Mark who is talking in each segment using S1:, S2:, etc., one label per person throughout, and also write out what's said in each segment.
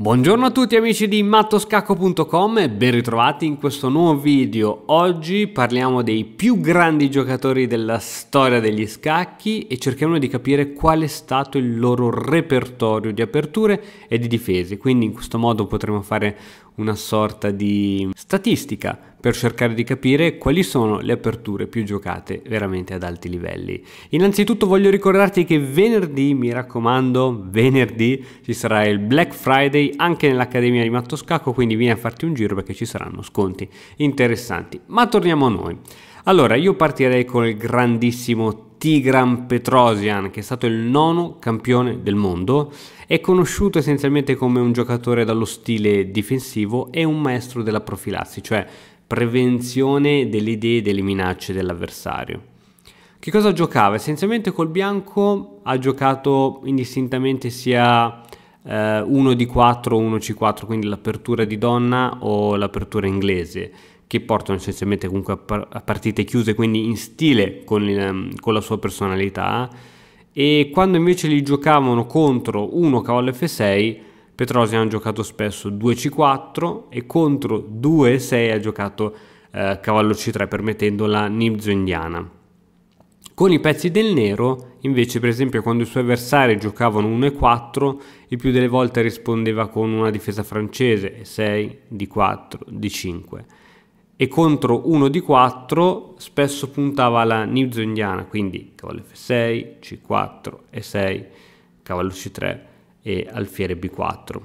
S1: Buongiorno a tutti amici di mattoscacco.com e ben ritrovati in questo nuovo video. Oggi parliamo dei più grandi giocatori della storia degli scacchi e cerchiamo di capire qual è stato il loro repertorio di aperture e di difese. Quindi in questo modo potremo fare una sorta di statistica per cercare di capire quali sono le aperture più giocate veramente ad alti livelli. Innanzitutto voglio ricordarti che venerdì, mi raccomando, venerdì ci sarà il Black Friday anche nell'Accademia di Matto Scacco, quindi vieni a farti un giro perché ci saranno sconti interessanti. Ma torniamo a noi. Allora, io partirei con il grandissimo Tigran Petrosian, che è stato il nono campione del mondo, è conosciuto essenzialmente come un giocatore dallo stile difensivo e un maestro della profilassi, cioè prevenzione delle idee e delle minacce dell'avversario. Che cosa giocava? Essenzialmente col bianco ha giocato indistintamente sia eh, 1 di 4 o 1 C4, quindi l'apertura di donna o l'apertura inglese, che portano essenzialmente comunque a, partite chiuse, quindi in stile con, il, con la sua personalità. E quando invece li giocavano contro 1 cavallo F6, Petrosian ha giocato spesso 2 C4 e contro 2 e 6 ha giocato eh, cavallo C3 permettendo la nibzo indiana. Con i pezzi del nero, invece, per esempio, quando i suoi avversari giocavano 1 e 4, il più delle volte rispondeva con una difesa francese, 6, di 4 di 5 E contro 1 di 4 spesso puntava la nibzo indiana, quindi cavallo F6, C4, E6, cavallo C3 e alfiere b4.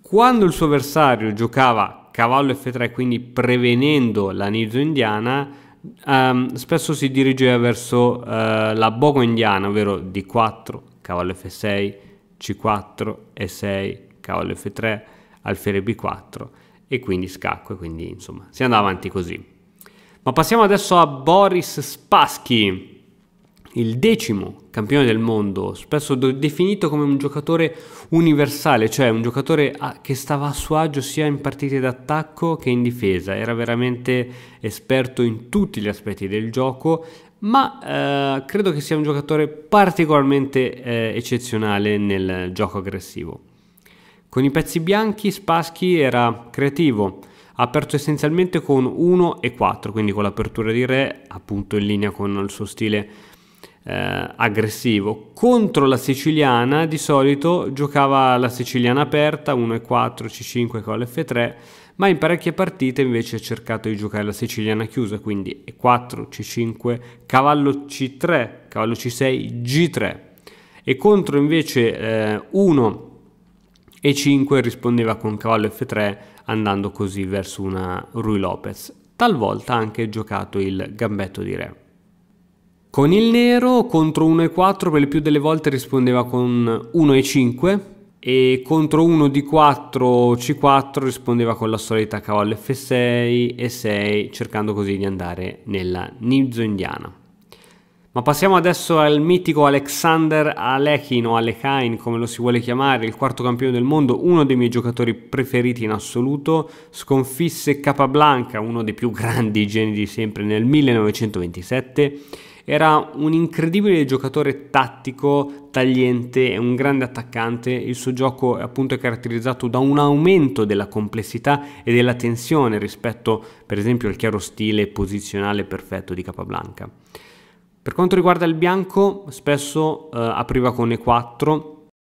S1: Quando il suo avversario giocava cavallo f3, quindi prevenendo la niso indiana, ehm, spesso si dirigeva verso eh, la bogo indiana, ovvero d4, cavallo f6, c4, e6, cavallo f3, alfiere b4 e quindi scacco e quindi insomma si andava avanti così. Ma passiamo adesso a Boris Spassky il decimo campione del mondo, spesso definito come un giocatore universale, cioè un giocatore che stava a suo agio sia in partite d'attacco che in difesa, era veramente esperto in tutti gli aspetti del gioco, ma eh, credo che sia un giocatore particolarmente eh, eccezionale nel gioco aggressivo. Con i pezzi bianchi Spaschi era creativo, aperto essenzialmente con 1 e 4, quindi con l'apertura di re, appunto in linea con il suo stile eh, aggressivo. Contro la siciliana di solito giocava la siciliana aperta 1-4, C5 con l'F3, ma in parecchie partite invece ha cercato di giocare la siciliana chiusa, quindi E4, C5, cavallo C3, cavallo C6, G3. E contro invece 1 eh, E5 rispondeva con cavallo F3 andando così verso una Rui Lopez. Talvolta ha anche giocato il gambetto di re. Con il nero contro 1 e 4 per le più delle volte rispondeva con 1 e 5 e contro 1 di 4 C4 rispondeva con la solita cavallo F6 e 6 cercando così di andare nella nizzo indiana. Ma passiamo adesso al mitico Alexander Alekin o Alekhain come lo si vuole chiamare, il quarto campione del mondo, uno dei miei giocatori preferiti in assoluto, sconfisse Capablanca, uno dei più grandi geni di sempre nel 1927 era un incredibile giocatore tattico, tagliente e un grande attaccante. Il suo gioco appunto è caratterizzato da un aumento della complessità e della tensione rispetto per esempio al chiaro stile posizionale perfetto di Capablanca. Per quanto riguarda il bianco, spesso eh, apriva con E4,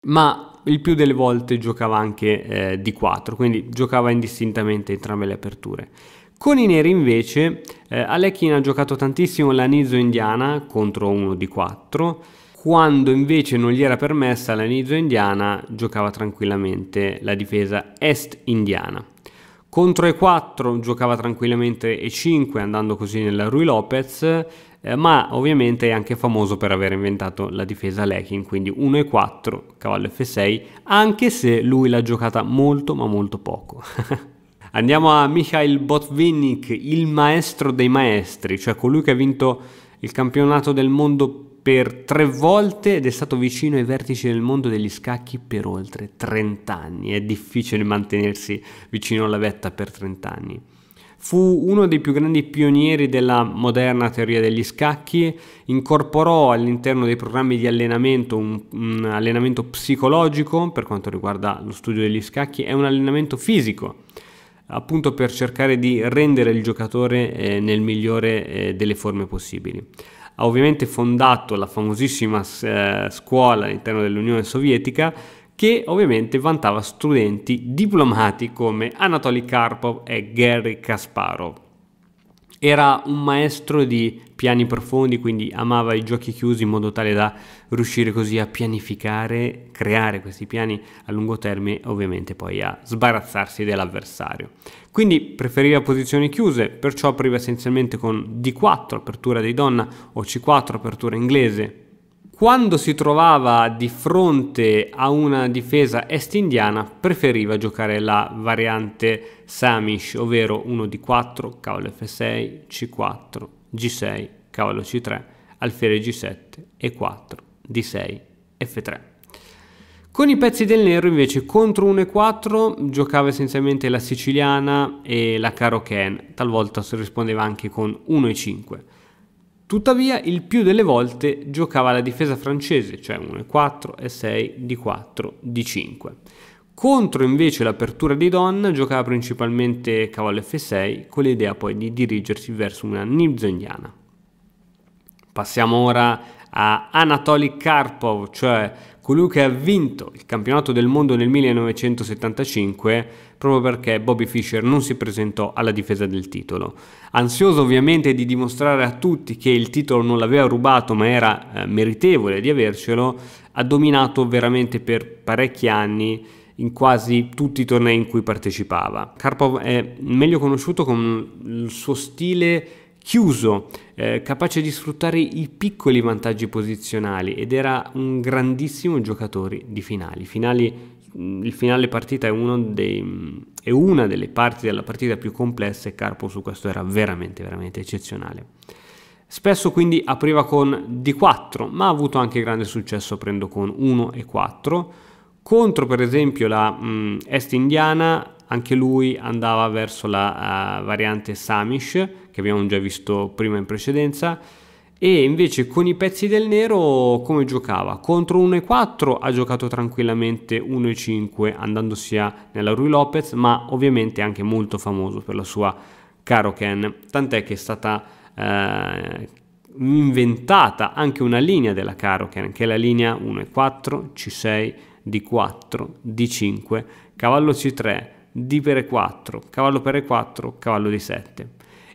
S1: ma il più delle volte giocava anche eh, di 4, quindi giocava indistintamente entrambe le aperture. Con i neri invece eh, Alechin ha giocato tantissimo la Nizo indiana contro uno di 4. quando invece non gli era permessa la Nizo indiana giocava tranquillamente la difesa est indiana. Contro E4 giocava tranquillamente E5 andando così nella Rui Lopez, eh, ma ovviamente è anche famoso per aver inventato la difesa Lekin, quindi 1 E4, cavallo F6, anche se lui l'ha giocata molto ma molto poco. Andiamo a Mikhail Botvinnik, il maestro dei maestri, cioè colui che ha vinto il campionato del mondo per tre volte ed è stato vicino ai vertici del mondo degli scacchi per oltre 30 anni. È difficile mantenersi vicino alla vetta per 30 anni. Fu uno dei più grandi pionieri della moderna teoria degli scacchi, incorporò all'interno dei programmi di allenamento un, un allenamento psicologico per quanto riguarda lo studio degli scacchi e un allenamento fisico appunto per cercare di rendere il giocatore eh, nel migliore eh, delle forme possibili. Ha ovviamente fondato la famosissima eh, scuola all'interno dell'Unione Sovietica che ovviamente vantava studenti diplomati come Anatoly Karpov e Gary Kasparov. Era un maestro di piani profondi, quindi amava i giochi chiusi in modo tale da riuscire così a pianificare, creare questi piani a lungo termine, ovviamente poi a sbarazzarsi dell'avversario. Quindi preferiva posizioni chiuse, perciò apriva essenzialmente con D4 apertura di donna o C4 apertura inglese, quando si trovava di fronte a una difesa est indiana preferiva giocare la variante Samish, ovvero 1 di 4, cavallo f6, c4, g6, cavallo c3, alfiere g7 e 4, d6, f3. Con i pezzi del nero invece contro 1 e 4 giocava essenzialmente la siciliana e la caro Ken, talvolta si rispondeva anche con 1 e 5. Tuttavia il più delle volte giocava la difesa francese, cioè 1-4, e E6, di 4 di 5 Contro invece l'apertura di Donna giocava principalmente cavallo F6 con l'idea poi di dirigersi verso una nibzoniana. Passiamo ora a Anatoly Karpov, cioè colui che ha vinto il campionato del mondo nel 1975 proprio perché Bobby Fischer non si presentò alla difesa del titolo. Ansioso ovviamente di dimostrare a tutti che il titolo non l'aveva rubato ma era eh, meritevole di avercelo, ha dominato veramente per parecchi anni in quasi tutti i tornei in cui partecipava. Karpov è meglio conosciuto con il suo stile chiuso, eh, capace di sfruttare i piccoli vantaggi posizionali ed era un grandissimo giocatore di finali, finali Mm, il finale partita è, dei, mm, è, una delle parti della partita più complesse e Carpo su questo era veramente, veramente eccezionale. Spesso quindi apriva con D4, ma ha avuto anche grande successo aprendo con 1 e 4. Contro per esempio la mh, mm, Est Indiana, anche lui andava verso la uh, variante Samish, che abbiamo già visto prima in precedenza, e invece con i pezzi del nero come giocava? Contro 1 e 4 ha giocato tranquillamente 1 e 5 andando sia nella Rui Lopez ma ovviamente anche molto famoso per la sua Caro Ken, tant'è che è stata eh, inventata anche una linea della Caro Ken che è la linea 1 e 4, C6 D4 D5 cavallo C3 D per E4 cavallo per E4 cavallo D7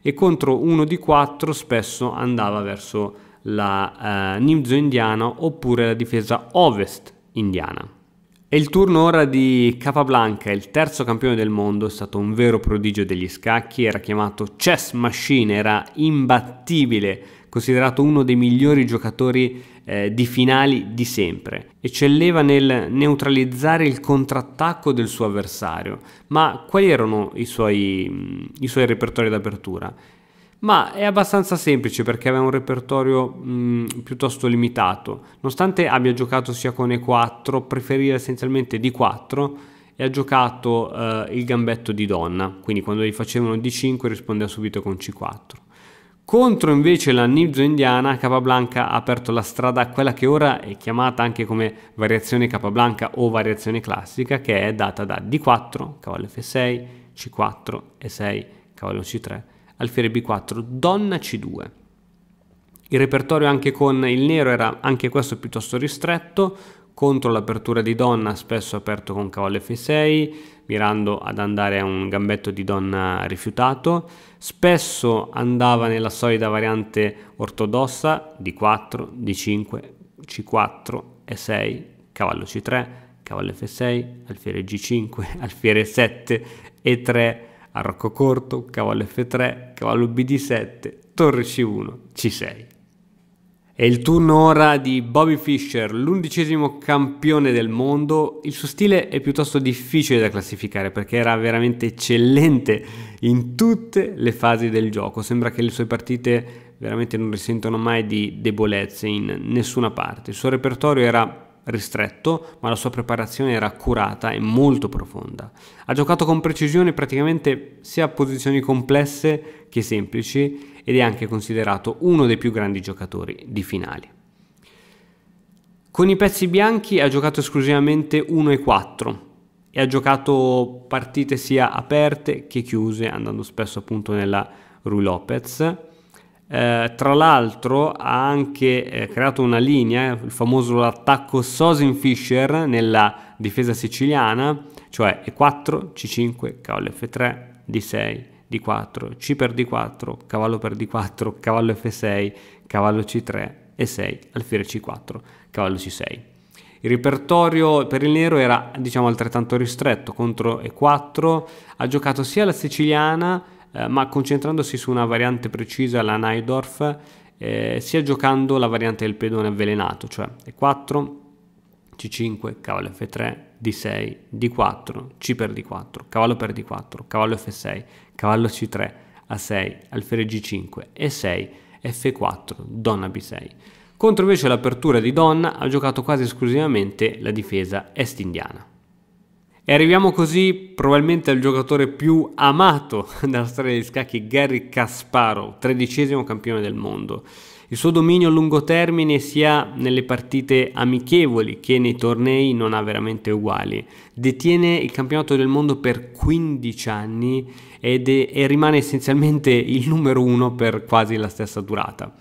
S1: e contro uno di quattro spesso andava verso la eh, Nimzo indiana oppure la difesa ovest indiana. È il turno ora di Capablanca, il terzo campione del mondo, è stato un vero prodigio degli scacchi, era chiamato chess machine, era imbattibile considerato uno dei migliori giocatori eh, di finali di sempre. Eccelleva nel neutralizzare il contrattacco del suo avversario, ma quali erano i suoi, mm, i suoi repertori d'apertura? ma è abbastanza semplice perché aveva un repertorio mh, mm, piuttosto limitato. Nonostante abbia giocato sia con E4, preferiva essenzialmente D4 e ha giocato eh, il gambetto di donna, quindi quando gli facevano D5 rispondeva subito con C4. Contro invece la Nibzo indiana, Capablanca ha aperto la strada a quella che ora è chiamata anche come variazione Capablanca o variazione classica, che è data da D4, cavallo F6, C4, E6, cavallo C3, alfiere B4, donna C2. Il repertorio anche con il nero era anche questo piuttosto ristretto, contro l'apertura di donna, spesso aperto con cavallo F6, mirando ad andare a un gambetto di donna rifiutato, spesso andava nella solida variante ortodossa D4, D5, C4, E6, cavallo C3, cavallo F6, alfiere G5, alfiere 7, E3, arrocco corto, cavallo F3, cavallo BD7, torre C1, C6. È il turno ora di Bobby Fischer, l'undicesimo campione del mondo. Il suo stile è piuttosto difficile da classificare perché era veramente eccellente in tutte le fasi del gioco. Sembra che le sue partite veramente non risentono mai di debolezze in nessuna parte. Il suo repertorio era ristretto, ma la sua preparazione era accurata e molto profonda. Ha giocato con precisione praticamente sia a posizioni complesse che semplici ed è anche considerato uno dei più grandi giocatori di finali. Con i pezzi bianchi ha giocato esclusivamente 1 e 4 e ha giocato partite sia aperte che chiuse, andando spesso appunto nella Rui Lopez eh, tra l'altro ha anche eh, creato una linea, il famoso attacco Sosin Fischer nella difesa siciliana, cioè E4, C5, cavallo F3, D6, D4, C per D4, cavallo per D4, cavallo F6, cavallo C3, E6, alfiere C4, cavallo C6. Il repertorio per il nero era diciamo altrettanto ristretto, contro E4 ha giocato sia la siciliana eh, ma concentrandosi su una variante precisa, la Naidorf, eh, sia giocando la variante del pedone avvelenato, cioè E4, C5, cavallo F3, D6, D4, C per D4, cavallo per D4, cavallo F6, cavallo C3, A6, alfiere G5, E6, F4, donna B6. Contro invece l'apertura di donna ha giocato quasi esclusivamente la difesa est indiana. E arriviamo così probabilmente al giocatore più amato della storia degli scacchi, Gary Kasparov, tredicesimo campione del mondo. Il suo dominio a lungo termine sia nelle partite amichevoli che nei tornei non ha veramente uguali. Detiene il campionato del mondo per 15 anni è, e rimane essenzialmente il numero uno per quasi la stessa durata.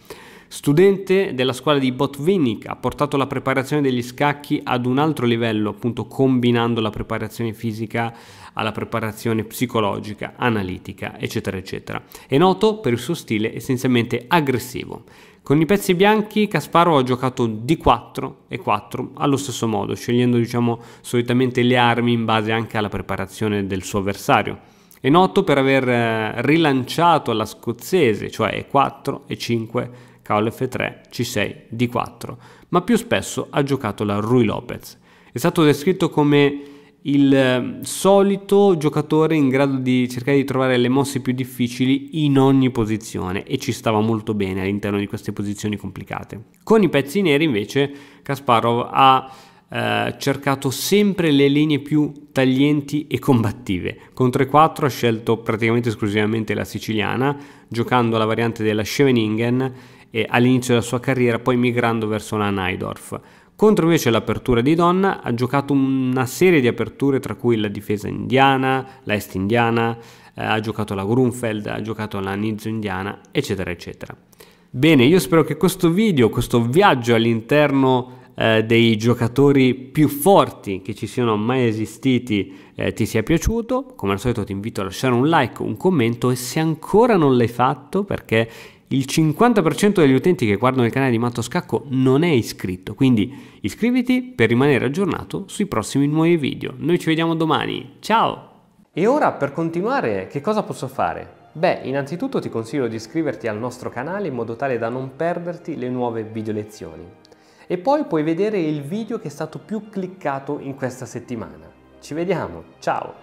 S1: Studente della scuola di Botvinnik, ha portato la preparazione degli scacchi ad un altro livello, appunto combinando la preparazione fisica alla preparazione psicologica, analitica, eccetera, eccetera. È noto per il suo stile essenzialmente aggressivo. Con i pezzi bianchi Casparov ha giocato di 4 e 4 allo stesso modo, scegliendo diciamo solitamente le armi in base anche alla preparazione del suo avversario. È noto per aver eh, rilanciato alla scozzese, cioè E4, E5, cavallo F3, C6, D4, ma più spesso ha giocato la Rui Lopez. È stato descritto come il ehm, solito giocatore in grado di cercare di trovare le mosse più difficili in ogni posizione e ci stava molto bene all'interno di queste posizioni complicate. Con i pezzi neri invece Kasparov ha eh, cercato sempre le linee più taglienti e combattive. Con 3-4 ha scelto praticamente esclusivamente la siciliana, giocando la variante della Scheveningen eh, all'inizio della sua carriera, poi migrando verso la Neidorf. Contro invece l'apertura di donna ha giocato una serie di aperture tra cui la difesa indiana, la est indiana, eh, ha giocato la Grunfeld, ha giocato la Nizzo indiana, eccetera eccetera. Bene, io spero che questo video, questo viaggio all'interno eh, dei giocatori più forti che ci siano mai esistiti eh, ti sia piaciuto. Come al solito ti invito a lasciare un like, un commento e se ancora non l'hai fatto perché il 50% degli utenti che guardano il canale di Matto Scacco non è iscritto, quindi iscriviti per rimanere aggiornato sui prossimi nuovi video. Noi ci vediamo domani, ciao! E ora per continuare che cosa posso fare? Beh, innanzitutto ti consiglio di iscriverti al nostro canale in modo tale da non perderti le nuove video lezioni. E poi puoi vedere il video che è stato più cliccato in questa settimana. Ci vediamo, ciao!